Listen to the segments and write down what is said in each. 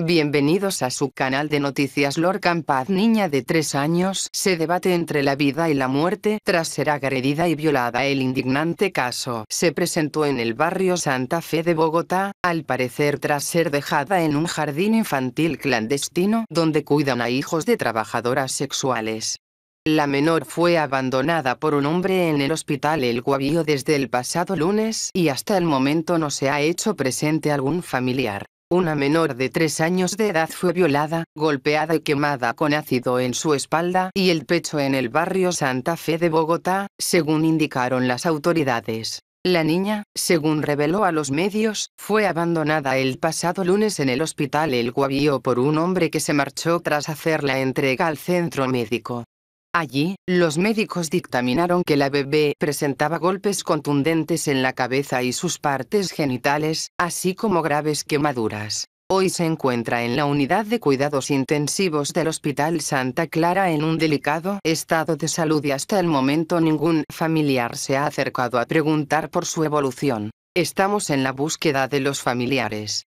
Bienvenidos a su canal de noticias Lorcan Paz niña de 3 años se debate entre la vida y la muerte tras ser agredida y violada el indignante caso se presentó en el barrio Santa Fe de Bogotá, al parecer tras ser dejada en un jardín infantil clandestino donde cuidan a hijos de trabajadoras sexuales. La menor fue abandonada por un hombre en el hospital El Guavío desde el pasado lunes y hasta el momento no se ha hecho presente algún familiar. Una menor de tres años de edad fue violada, golpeada y quemada con ácido en su espalda y el pecho en el barrio Santa Fe de Bogotá, según indicaron las autoridades. La niña, según reveló a los medios, fue abandonada el pasado lunes en el hospital El Guavío por un hombre que se marchó tras hacer la entrega al centro médico. Allí, los médicos dictaminaron que la bebé presentaba golpes contundentes en la cabeza y sus partes genitales, así como graves quemaduras. Hoy se encuentra en la unidad de cuidados intensivos del Hospital Santa Clara en un delicado estado de salud y hasta el momento ningún familiar se ha acercado a preguntar por su evolución. Estamos en la búsqueda de los familiares.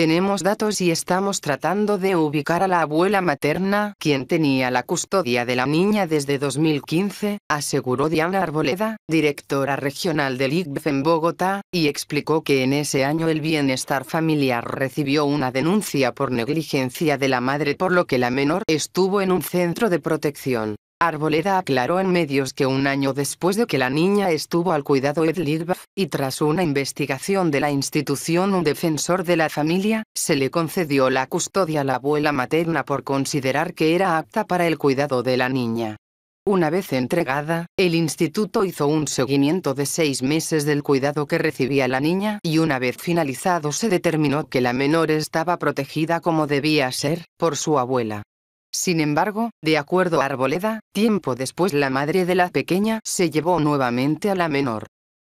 Tenemos datos y estamos tratando de ubicar a la abuela materna, quien tenía la custodia de la niña desde 2015, aseguró Diana Arboleda, directora regional del IGBF en Bogotá, y explicó que en ese año el bienestar familiar recibió una denuncia por negligencia de la madre por lo que la menor estuvo en un centro de protección. Arboleda aclaró en medios que un año después de que la niña estuvo al cuidado de Lilba, y tras una investigación de la institución un defensor de la familia, se le concedió la custodia a la abuela materna por considerar que era apta para el cuidado de la niña. Una vez entregada, el instituto hizo un seguimiento de seis meses del cuidado que recibía la niña y una vez finalizado se determinó que la menor estaba protegida como debía ser, por su abuela. Sin embargo, de acuerdo a Arboleda, tiempo después la madre de la pequeña se llevó nuevamente a la menor.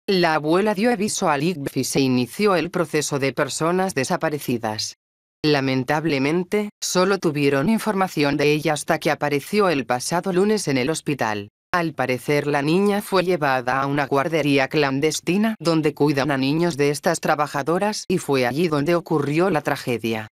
La abuela dio aviso al IGF y se inició el proceso de personas desaparecidas. Lamentablemente, solo tuvieron información de ella hasta que apareció el pasado lunes en el hospital. Al parecer la niña fue llevada a una guardería clandestina donde cuidan a niños de estas trabajadoras y fue allí donde ocurrió la tragedia.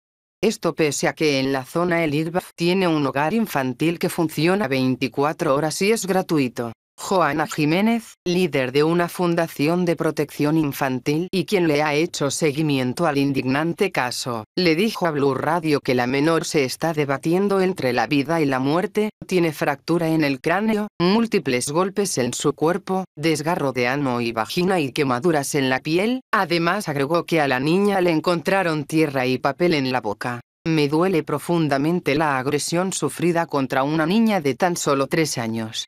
Esto pese a que en la zona el IRBAF tiene un hogar infantil que funciona 24 horas y es gratuito. Joana Jiménez, líder de una fundación de protección infantil y quien le ha hecho seguimiento al indignante caso, le dijo a Blue Radio que la menor se está debatiendo entre la vida y la muerte, tiene fractura en el cráneo, múltiples golpes en su cuerpo, desgarro de ano y vagina y quemaduras en la piel, además agregó que a la niña le encontraron tierra y papel en la boca. Me duele profundamente la agresión sufrida contra una niña de tan solo tres años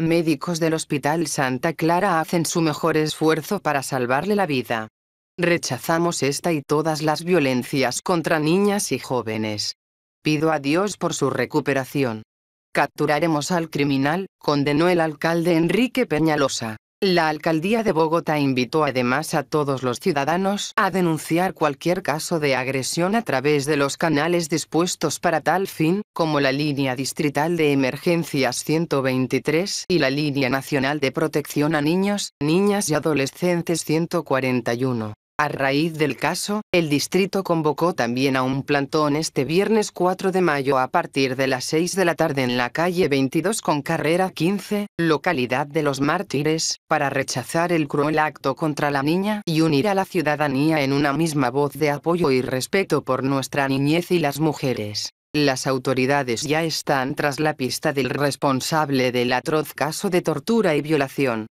médicos del Hospital Santa Clara hacen su mejor esfuerzo para salvarle la vida. Rechazamos esta y todas las violencias contra niñas y jóvenes. Pido a Dios por su recuperación. Capturaremos al criminal, condenó el alcalde Enrique Peñalosa. La alcaldía de Bogotá invitó además a todos los ciudadanos a denunciar cualquier caso de agresión a través de los canales dispuestos para tal fin, como la línea distrital de emergencias 123 y la línea nacional de protección a niños, niñas y adolescentes 141. A raíz del caso, el distrito convocó también a un plantón este viernes 4 de mayo a partir de las 6 de la tarde en la calle 22 con carrera 15, localidad de los mártires, para rechazar el cruel acto contra la niña y unir a la ciudadanía en una misma voz de apoyo y respeto por nuestra niñez y las mujeres. Las autoridades ya están tras la pista del responsable del atroz caso de tortura y violación.